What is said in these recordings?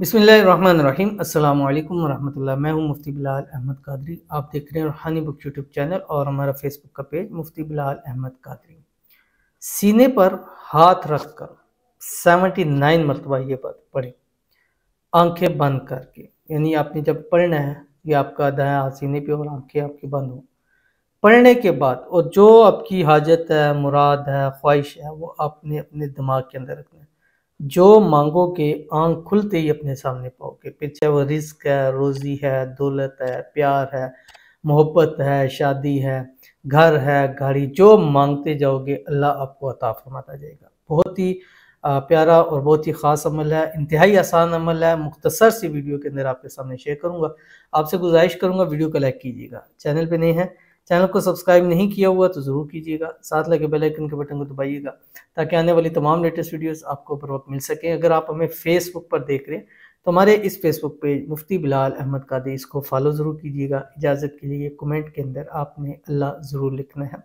बिसमीम अल्लाम वरहमल्ला मैं हूं मुफ्ती बिलाल अहमद कादरी आप देख रहे हैं रूहानी बुक यूट्यूब चैनल और हमारा फेसबुक का पेज मुफ्ती बिलाल अहमद कादरी सीने पर हाथ रख कर सेवेंटी नाइन मरतबा ये बात पढ़ें आंखें बंद करके यानी आपने जब पढ़ना है ये आपका दया हाथ सीने पे और आंखें आपकी बंद हो पढ़ने के बाद और जो आपकी हाजत है मुराद है ख्वाहिश है वो आपने अपने दिमाग के अंदर रखना है जो मांगोगे आंख खुलते ही अपने सामने पाओगे फिर चाहे वो रिस्क है रोजी है दौलत है प्यार है मोहब्बत है शादी है घर है गाड़ी जो मांगते जाओगे अल्लाह आपको अता फरमाता जाएगा बहुत ही प्यारा और बहुत ही ख़ास अमल है इंतहाई आसान अमल है मुख्तसर सी वीडियो के अंदर आपके सामने शेयर करूँगा आपसे गुजारिश करूँगा वीडियो को लाइक कीजिएगा चैनल पर नहीं है चैनल को सब्सक्राइब नहीं किया हुआ तो ज़रूर कीजिएगा साथ लगे बेल आइकन के बटन को दबाइएगा ताकि आने वाली तमाम लेटेस्ट वीडियोस आपको बर वक्त मिल सकें अगर आप हमें फेसबुक पर देख रहे हैं तो हमारे इस फेसबुक पेज मुफ्ती बिलाल अहमद कादे इसको फॉलो ज़रूर कीजिएगा इजाज़त के लिए कमेंट के अंदर आपने अल्लाह ज़रूर लिखना है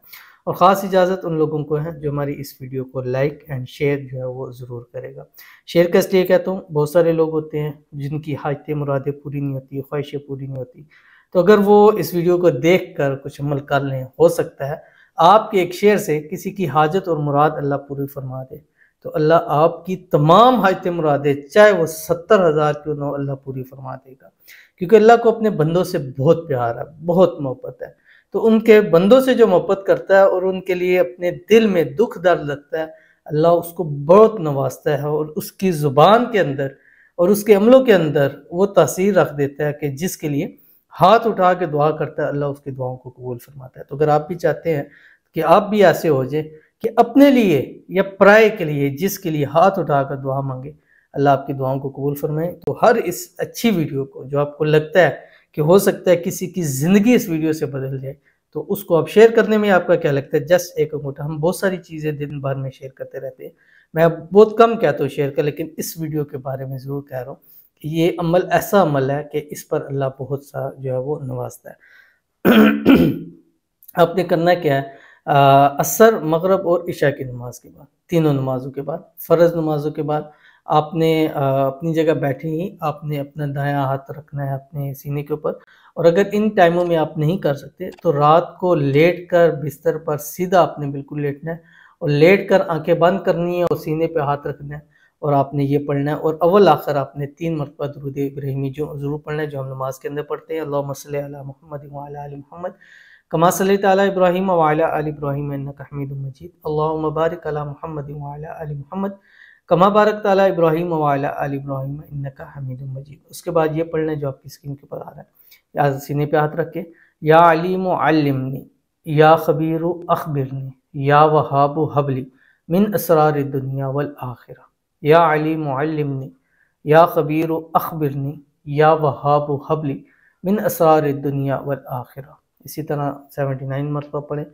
और ख़ास इजाज़त उन लोगों को है जो हमारी इस वीडियो को लाइक एंड शेयर जो है वो ज़रूर करेगा शेयर का इसलिए कहता हूँ बहुत सारे लोग होते हैं जिनकी हाजतें मुरादें पूरी नहीं होती ख्वाहिशें पूरी नहीं होती तो अगर वो इस वीडियो को देख कर कुछ अमल कर लें हो सकता है आपके एक शेर से किसी की हाजत और मुराद अल्लाह पूरी फरमा दे तो अल्लाह आपकी तमाम हाजत मुरादे चाहे वो सत्तर हज़ार क्यों ना अल्लाह पूरी फरमा देगा क्योंकि अल्लाह को अपने बंदों से बहुत प्यार है बहुत मोहब्बत है तो उनके बंदों से जो मोहब्बत करता है और उनके लिए अपने दिल में दुख दर्द लगता है अल्लाह उसको बहुत नवाजता है और उसकी ज़ुबान के अंदर और उसके अमलों के अंदर वो तासीर रख देता है कि जिसके लिए हाथ उठा के दुआ करता है अल्लाह उसकी दुआओं को कबूल फरमाता है तो अगर आप भी चाहते हैं कि आप भी ऐसे हो जाए कि अपने लिए या प्राय के लिए जिसके लिए हाथ उठाकर दुआ मांगे अल्लाह आपकी दुआओं को कबूल फरमाए तो हर इस अच्छी वीडियो को जो आपको लगता है कि हो सकता है किसी की ज़िंदगी इस वीडियो से बदल जाए तो उसको आप शेयर करने में आपका क्या लगता है जस्ट एक अंगूठा हम बहुत सारी चीज़ें दिन भर में शेयर करते रहते हैं मैं बहुत कम कहता हूँ शेयर कर लेकिन इस वीडियो के बारे में ज़रूर कह रहा हूँ ये अमल ऐसा अमल है कि इस पर अल्लाह बहुत सा जो है वो नवाजता है आपने करना क्या है असर मगरब और इशा की नमाज के बाद तीनों नमाजों के बाद फ़र्ज़ नमाजों के बाद आपने आ, अपनी जगह बैठे ही आपने अपना दाया हाथ रखना है अपने सीने के ऊपर और अगर इन टाइमों में आप नहीं कर सकते तो रात को लेट कर बिस्तर पर सीधा आपने बिल्कुल लेटना है और लेट कर आंखें बंद करनी है और सीने पे हाथ रखना है और आपने ये पढ़ना है और अव्वल आखिर आपने तीन मरतबा दरुद इब्राहिमी जो ज़रूर पढ़ना है जो हम नमाज के अंदर पढ़ते हैं अल्लाह मसल महमद महमद कमा सल तब्राहिम वाल अल इब्राहिम हमीद मजीद अल्लाह मबारक अला महमद वाला महमद कमा बारक ताली इब्राहिम वाल इब्राहिम इनका हमीद मजीद उसके बाद ये पढ़ना है जो आपकी स्क्रीन के ऊपर आ रहा है या सीने पर हाथ रखे या अलीम अलमनी या खबीर अखबिरनी या वहाब हबली मिन असरार दुनिया वल आखिरा या अली मुल्लमनी या कबीर अखबरनी या वहाब हबली मिन असार दुनिया वल आखिरा इसी तरह सेवेंटी नाइन मरतबा पढ़ें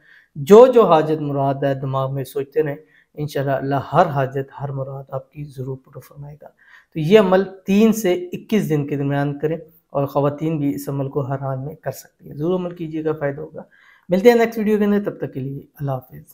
जो जो हाजत मुराद है दिमाग में सोचते रहें इन अल्लाह हर हाजत हर मुराद आपकी ज़रूर पूरा फरमाएगा तो ये अमल तीन से इक्कीस दिन के दरमियान करें और ख़वान भी इस अमल को हर हाल में कर सकती हैं ज़रूर अमल कीजिएगा फ़ायदा होगा मिलते हैं नेक्स्ट वीडियो के अंदर तब तक के लिए अल्लाह हाफिज़